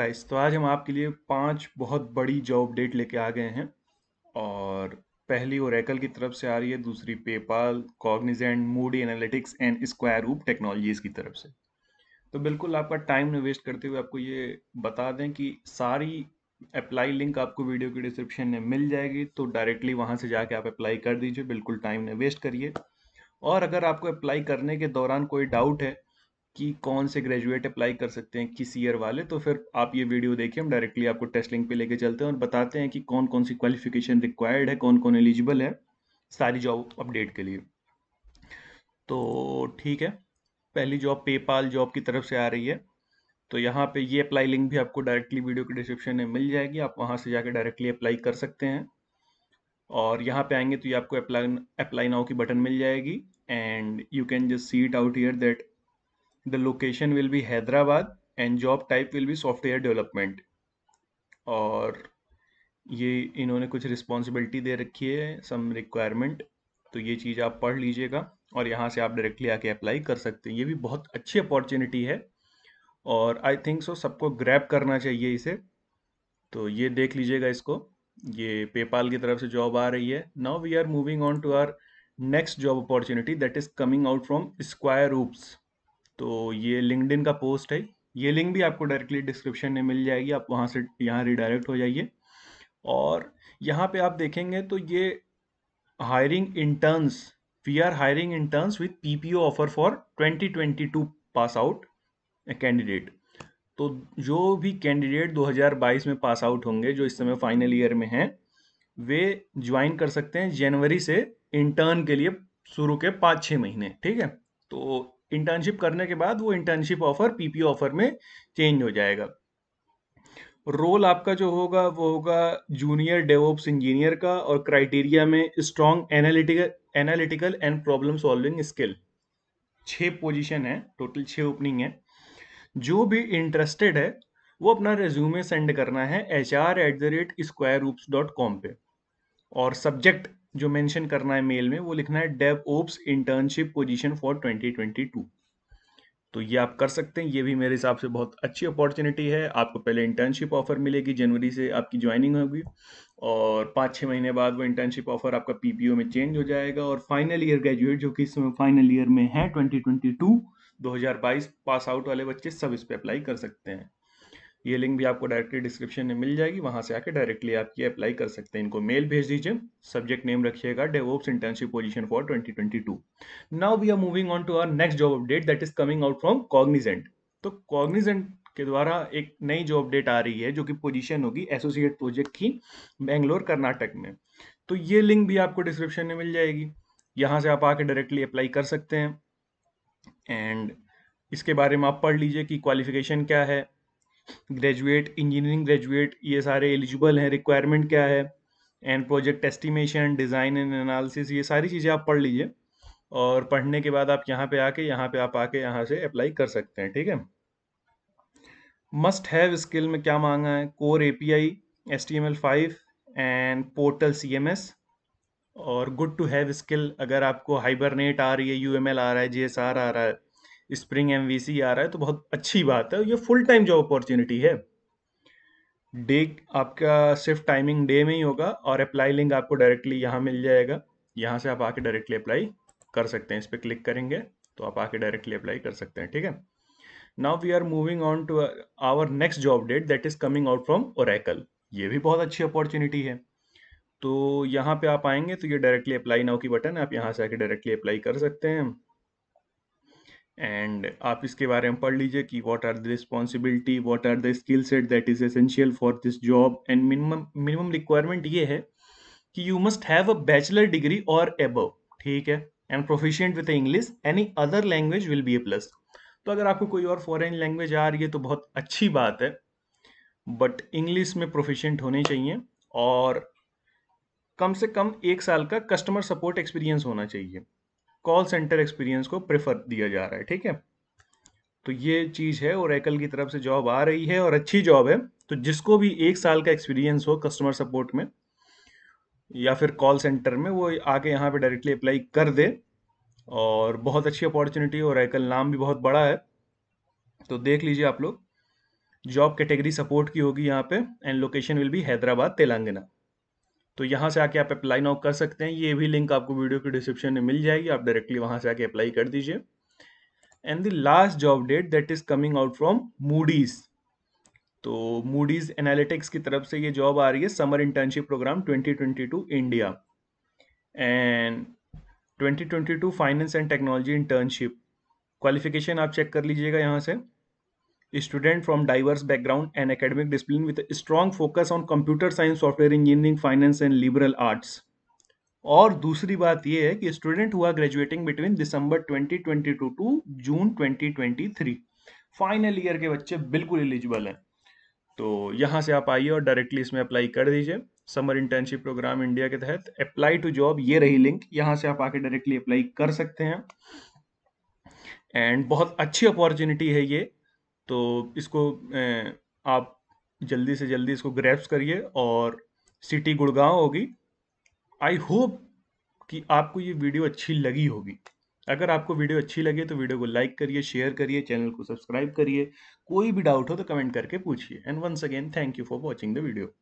guys तो आज हम आपके लिए पांच बहुत बड़ी जॉब डेट लेके आ गए हैं और पहली ओरेकल की तरफ से आ रही है दूसरी PayPal Cognizant Moody analytics and SquareOps technologies की तरफ से तो बिल्कुल आपका टाइम न वेस्ट करते हुए आपको ये बता दें कि सारी अप्लाई लिंक आपको वीडियो के डिस्क्रिप्शन में मिल जाएगी तो डायरेक्टली वहाँ से जाके आप अप्लाई कर दीजिए बिल्कुल टाइम न वेस्ट करिए और अगर आपको अप्लाई करने के दौरान कोई डाउट है कि कौन से ग्रेजुएट अप्लाई कर सकते हैं किस ईयर वाले तो फिर आप ये वीडियो देखिए हम डायरेक्टली आपको टेस्ट लिंक पे लेके चलते हैं और बताते हैं कि कौन कौन सी क्वालिफिकेशन रिक्वायर्ड है कौन कौन एलिजिबल है सारी जॉब अपडेट के लिए तो ठीक है पहली जॉब पेपाल जॉब की तरफ से आ रही है तो यहाँ पे ये अप्लाई लिंक भी आपको डायरेक्टली वीडियो के डिस्क्रिप्शन में मिल जाएगी आप वहाँ से जाकर डायरेक्टली अप्लाई कर सकते हैं और यहाँ पे आएंगे तो ये आपको अप्लाई अप्लाई नाउ की बटन मिल जाएगी and you can just see it out here that the location will be Hyderabad and job type will be software development और ये इन्होंने कुछ रिस्पॉन्सिबिलिटी दे रखी है सम रिक्वायरमेंट तो ये चीज़ आप पढ़ लीजिएगा और यहाँ से आप डायरेक्टली आके अप्लाई कर सकते हैं ये भी बहुत अच्छी अपॉर्चुनिटी है और आई थिंक सो सबको ग्रैप करना चाहिए इसे तो ये देख लीजिएगा इसको ये पेपाल की तरफ से जॉब आ रही है now we are moving on to our next job opportunity that is coming out from SquareOps तो ये लिंकड का पोस्ट है ये लिंक भी आपको डायरेक्टली डिस्क्रिप्शन में मिल जाएगी आप वहाँ से यहाँ रिडायरेक्ट हो जाइए और यहाँ पे आप देखेंगे तो ये hiring interns we are hiring interns with PPO offer for 2022 pass out candidate तो जो भी कैंडिडेट 2022 में पास आउट होंगे जो इस समय फाइनल ईयर में हैं वे ज्वाइन कर सकते हैं जनवरी से इंटर्न के लिए शुरू के पाँच छः महीने ठीक है तो इंटर्नशिप करने के बाद वो इंटर्नशिप ऑफर पीपी ऑफर में चेंज हो जाएगा रोल आपका जो होगा वो होगा जूनियर डेवोप्स इंजीनियर का और क्राइटेरिया में strong analytical analytical and problem solving skill छः पोजीशन है टोटल छः ओपनिंग है जो भी इंटरेस्टेड है वो अपना रेज्यूमे सेंड करना है H R at the rate SquareOps dot com पर और सब्जेक्ट जो मेंशन करना है मेल में वो लिखना है DevOps internship position for 2022 तो ये आप कर सकते हैं ये भी मेरे हिसाब से बहुत अच्छी अपॉर्चुनिटी है आपको पहले इंटर्नशिप ऑफर मिलेगी जनवरी से आपकी ज्वाइनिंग होगी और पाँच छः महीने बाद वो इंटर्नशिप ऑफर आपका पीपीओ में चेंज हो जाएगा और फाइनल ईयर ग्रेजुएट जो कि इस समय फाइनल ईयर में है ट्वेंटी ट्वेंटी पास आउट वाले बच्चे सब इस पर अप्लाई कर सकते हैं ये लिंक भी आपको डायरेक्टली डिस्क्रिप्शन में मिल जाएगी वहाँ से आके डायरेक्टली आप ये अप्लाई कर सकते हैं इनको मेल भेज दीजिए सब्जेक्ट नेम रखिएगा DevOps internship position for 2022 now we are moving on to our next job update that is coming out from Cognizant तो कॉग्निजेंट के द्वारा एक नई जॉब अपडेट आ रही है जो कि पोजीशन होगी एसोसिएट प्रोजेक्ट की बेंगलोर कर्नाटक में तो ये लिंक भी आपको डिस्क्रिप्शन में मिल जाएगी यहाँ से आप आके डायरेक्टली अप्लाई कर सकते हैं एंड इसके बारे में आप पढ़ लीजिए कि क्वालिफिकेशन क्या है ग्रेजुएट इंजीनियरिंग ग्रेजुएट ये सारे एलिजिबल हैं रिक्वायरमेंट क्या है and project estimation design and analysis ये सारी चीज़ें आप पढ़ लीजिए और पढ़ने के बाद आप यहाँ पे आके यहाँ पे आप आके यहाँ से अप्लाई कर सकते हैं ठीक है मस्ट हैव स्किल में क्या मांगा है core A P I S T M L five and portal C M S और गुड टू हैव स्किल अगर आपको हाइबरनेट आ रही है यू एम एल आ रहा है जी एस आर आ रहा है स्प्रिंग एम आ रहा है तो बहुत अच्छी बात है ये फुल टाइम जॉब अपॉर्चुनिटी है डे आपका सिर्फ टाइमिंग डे में ही होगा और अप्लाई लिंक आपको डायरेक्टली यहाँ मिल जाएगा यहाँ से आप आके डायरेक्टली अप्लाई कर सकते हैं इस पर क्लिक करेंगे तो आप आके डायरेक्टली अप्लाई कर सकते हैं ठीक है now we are moving on to our next job date that is coming out from Oracle ये भी बहुत अच्छी अपॉर्चुनिटी है तो यहाँ पे आप आएंगे तो ये डायरेक्टली अप्लाई नाउ की बटन है आप यहाँ से आके डायरेक्टली अप्लाई कर सकते हैं एंड आप इसके बारे में पढ़ लीजिए कि what are the responsibility what are the skill set that is essential for this job and minimum minimum requirement ये है कि you must have a bachelor degree और एबव ठीक है and proficient with English any other language will be a plus तो अगर आपको कोई और फॉरेन लैंग्वेज आ रही है तो बहुत अच्छी बात है बट इंग्लिश में प्रोफिशियंट होने चाहिए और कम से कम एक साल का कस्टमर सपोर्ट एक्सपीरियंस होना चाहिए कॉल सेंटर एक्सपीरियंस को प्रेफर दिया जा रहा है ठीक है तो ये चीज़ है और एकल की तरफ से जॉब आ रही है और अच्छी जॉब है तो जिसको भी एक साल का एक्सपीरियंस हो कस्टमर सपोर्ट में या फिर कॉल सेंटर में वो आके यहाँ पे डायरेक्टली अप्लाई कर दे और बहुत अच्छी अपॉर्चुनिटी और एकल नाम भी बहुत बड़ा है तो देख लीजिए आप लोग जॉब कैटेगरी सपोर्ट की होगी यहाँ पे and location will be Hyderabad Telangana तो यहाँ से आके आप अप्लाई नाउ कर सकते हैं ये भी लिंक आपको वीडियो के डिस्क्रिप्शन में मिल जाएगी आप डायरेक्टली वहाँ से आके अप्लाई कर दीजिए and the last job date that is coming out from Moody's तो मूडीज एनालिटिक्स की तरफ से ये जॉब आ रही है summer internship programme 2022 India and 2022 finance and technology internship qualification आप चेक कर लीजिएगा यहाँ से student from diverse background and academic discipline with strong focus on computer science software engineering finance and liberal arts और दूसरी बात यह है कि स्टूडेंट हुआ graduating between December 2022 to June 2023 final year के बच्चे बिल्कुल एलिजिबल हैं तो यहाँ से आप आइए और डायरेक्टली इसमें अप्लाई कर दीजिए समर इंटर्नशिप प्रोग्राम इंडिया के तहत अप्लाई टू जॉब ये रही लिंक यहाँ से आप आके डायरेक्टली अप्लाई कर सकते हैं एंड बहुत अच्छी अपॉर्चुनिटी है ये तो इसको आप जल्दी से जल्दी इसको ग्रैप्स करिए और सिटी गुड़गांव होगी आई होप कि आपको ये वीडियो अच्छी लगी होगी अगर आपको वीडियो अच्छी लगे तो वीडियो को लाइक करिए शेयर करिए चैनल को सब्सक्राइब करिए कोई भी डाउट हो तो कमेंट करके पूछिए and once again thank you for watching the video